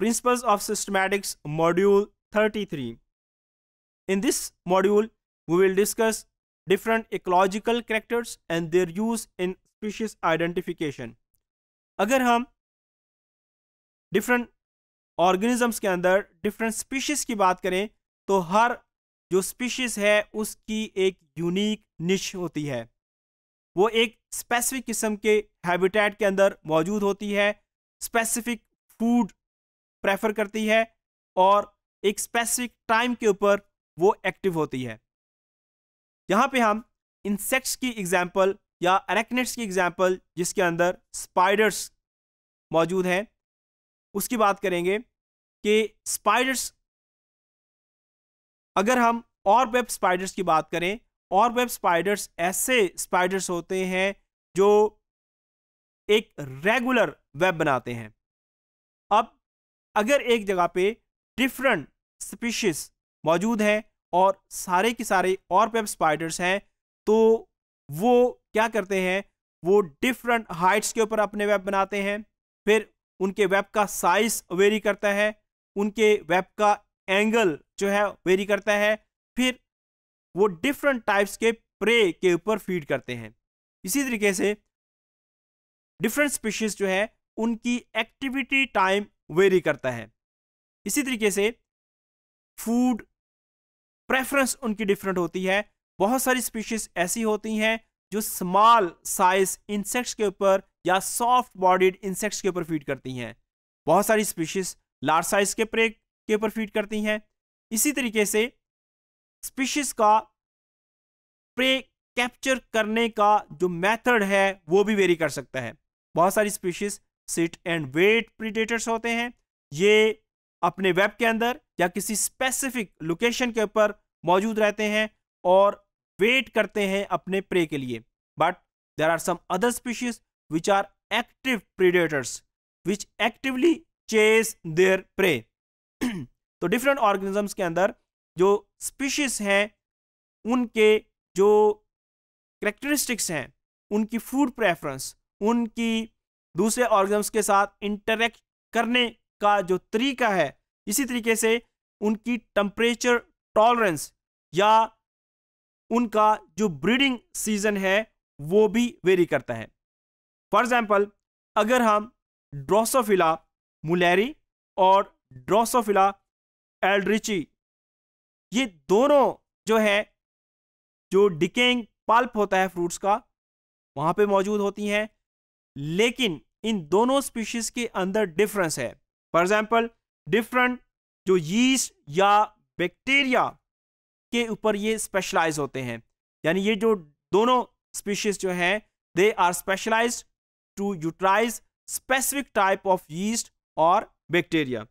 Principles of Systematics, Module 33. In this module, we will discuss different ecological characters and their use in species identification. agar hum different organisms ke andar different species ki baat kare to har jo species hai uski ek unique niche hoti hai वो एक specific किस्म के habitat के अंदर मौजूद होती है specific food prefer करती है और एक स्पेसिफिक टाइम के ऊपर वो एक्टिव होती है यहाँ पे हम इंसेक्ट्स की एग्जाम्पल या अरेक्नेट्स की एग्जाम्पल जिसके अंदर स्पाइडर्स मौजूद हैं उसकी बात करेंगे कि स्पाइडर्स अगर हम और वेब स्पाइडर्स की बात करें और वेब स्पाइडर्स ऐसे स्पाइडर्स होते हैं जो एक रेगुलर वेब बनाते हैं अब अगर एक जगह पे डिफरेंट स्पीशीज मौजूद हैं और सारे के सारे और पेप स्पाइडर्स हैं तो वो क्या करते हैं वो डिफरेंट हाइट्स के ऊपर अपने वेब बनाते हैं फिर उनके वेब का साइज वेरी करता है उनके वेब का एंगल जो है वेरी करता है फिर वो डिफरेंट टाइप्स के प्रे के ऊपर फीड करते हैं इसी तरीके से डिफरेंट स्पीशीज जो है उनकी एक्टिविटी टाइम वेरी करता है इसी तरीके से फूड प्रेफरेंस उनकी डिफरेंट होती है बहुत सारी स्पीशीज ऐसी होती हैं जो स्मॉल साइज इंसेक्ट्स के ऊपर या सॉफ्ट बॉडीड इंसेक्ट्स के ऊपर फीड करती हैं बहुत सारी स्पीशीज लार्ज साइज के प्रे के ऊपर फीड करती हैं इसी तरीके से स्पीशीज का प्रे कैप्चर करने का जो मेथड है वो भी वेरी कर सकता है बहुत सारी species sit and wait predators होते हैं ये अपने वेब के अंदर या किसी स्पेसिफिक लोकेशन के ऊपर मौजूद रहते हैं और वेट करते हैं अपने प्रे के लिए but there are some other species which are active predators which actively chase their prey तो डिफरेंट ऑर्गेनिजम्स के अंदर जो स्पीशीज हैं उनके जो करेक्टरिस्टिक्स हैं उनकी फूड प्रेफरेंस उनकी दूसरे ऑर्गन्स के साथ इंटरेक्ट करने का जो तरीका है इसी तरीके से उनकी टम्परेचर टॉलरेंस या उनका जो ब्रीडिंग सीजन है वो भी वेरी करता है फॉर एग्जाम्पल अगर हम ड्रोसोफिला मुलेरी और ड्रोसोफिला एल्ड्रिची ये दोनों जो है जो डिकेंग पाल्प होता है फ्रूट्स का वहाँ पे मौजूद होती हैं लेकिन इन दोनों स्पीशीज के अंदर डिफरेंस है फॉर एग्जाम्पल डिफरेंट जो यीस्ट या बैक्टीरिया के ऊपर ये स्पेशलाइज होते हैं यानी ये जो दोनों स्पीशीज जो हैं they are specialise to utilise specific type of yeast और बैक्टीरिया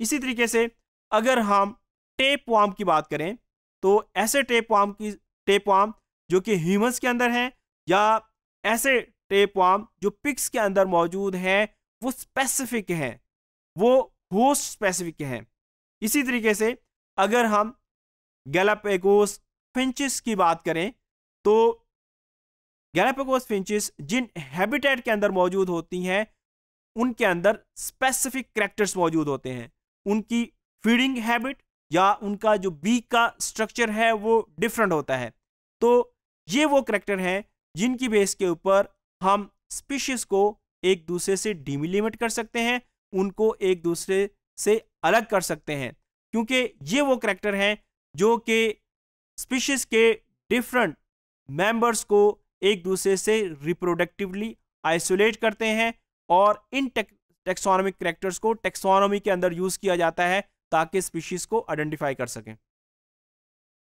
इसी तरीके से अगर हम टेप वाम की बात करें तो ऐसे टेप वाम की टेप वाम जो कि ह्यूमंस के अंदर हैं या ऐसे टेप वार्म जो पिक्स के अंदर मौजूद हैं वो स्पेसिफिक हैं वो होस्ट स्पेसिफिक हैं इसी तरीके से अगर हम गैलापेगोस फिंचिस की बात करें तो गैलापेगोस फिंचिस जिन हैबिटेट के अंदर मौजूद होती हैं उनके अंदर स्पेसिफिक करेक्टर्स मौजूद होते हैं उनकी फीडिंग हैबिट या उनका जो बी का स्ट्रक्चर है वो डिफरेंट होता है तो ये वो करेक्टर हैं जिनकी बेस के ऊपर हम स्पीशीज को एक दूसरे से डिमिलिमिट कर सकते हैं उनको एक दूसरे से अलग कर सकते हैं क्योंकि ये वो करेक्टर हैं जो कि स्पीशीज के डिफरेंट मेंबर्स को एक दूसरे से रिप्रोडक्टिवली आइसोलेट करते हैं और इन टेक्सोनॉमिक करेक्टर्स को टेक्सोनॉमी के अंदर यूज़ किया जाता है ताकि स्पीशीज़ को आइडेंटिफाई कर सकें